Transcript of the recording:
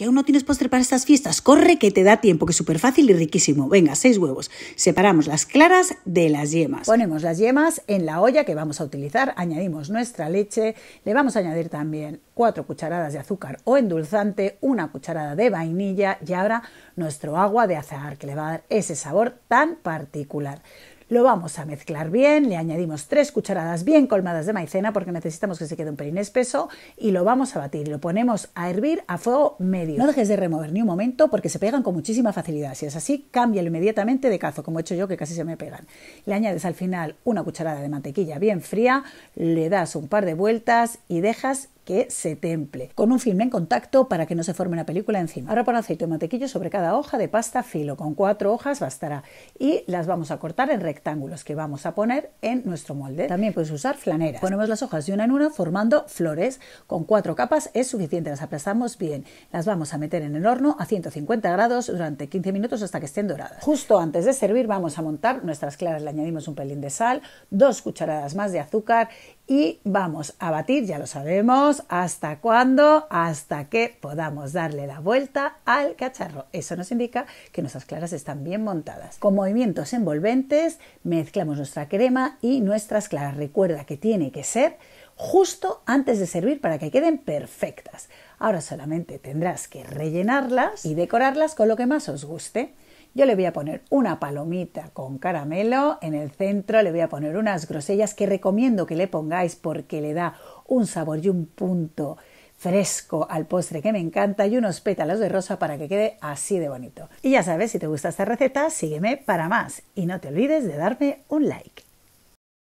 que aún no tienes postre para estas fiestas, corre que te da tiempo, que es súper fácil y riquísimo. Venga, seis huevos. Separamos las claras de las yemas. Ponemos las yemas en la olla que vamos a utilizar, añadimos nuestra leche, le vamos a añadir también 4 cucharadas de azúcar o endulzante, una cucharada de vainilla y ahora nuestro agua de azahar que le va a dar ese sabor tan particular. Lo vamos a mezclar bien, le añadimos tres cucharadas bien colmadas de maicena porque necesitamos que se quede un pelín espeso y lo vamos a batir lo ponemos a hervir a fuego medio. No dejes de remover ni un momento porque se pegan con muchísima facilidad. Si es así, cámbialo inmediatamente de cazo, como he hecho yo que casi se me pegan. Le añades al final una cucharada de mantequilla bien fría, le das un par de vueltas y dejas que se temple, con un filme en contacto para que no se forme una película encima. Ahora pon aceite de mantequillo sobre cada hoja de pasta filo, con cuatro hojas bastará y las vamos a cortar en rectángulos que vamos a poner en nuestro molde. También puedes usar flaneras. Ponemos las hojas de una en una formando flores, con cuatro capas es suficiente, las aplastamos bien, las vamos a meter en el horno a 150 grados durante 15 minutos hasta que estén doradas. Justo antes de servir vamos a montar nuestras claras, le añadimos un pelín de sal, dos cucharadas más de azúcar y vamos a batir, ya lo sabemos, hasta cuándo, hasta que podamos darle la vuelta al cacharro. Eso nos indica que nuestras claras están bien montadas. Con movimientos envolventes mezclamos nuestra crema y nuestras claras. Recuerda que tiene que ser justo antes de servir para que queden perfectas. Ahora solamente tendrás que rellenarlas y decorarlas con lo que más os guste. Yo le voy a poner una palomita con caramelo, en el centro le voy a poner unas grosellas que recomiendo que le pongáis porque le da un sabor y un punto fresco al postre que me encanta y unos pétalos de rosa para que quede así de bonito. Y ya sabes, si te gusta esta receta, sígueme para más y no te olvides de darme un like.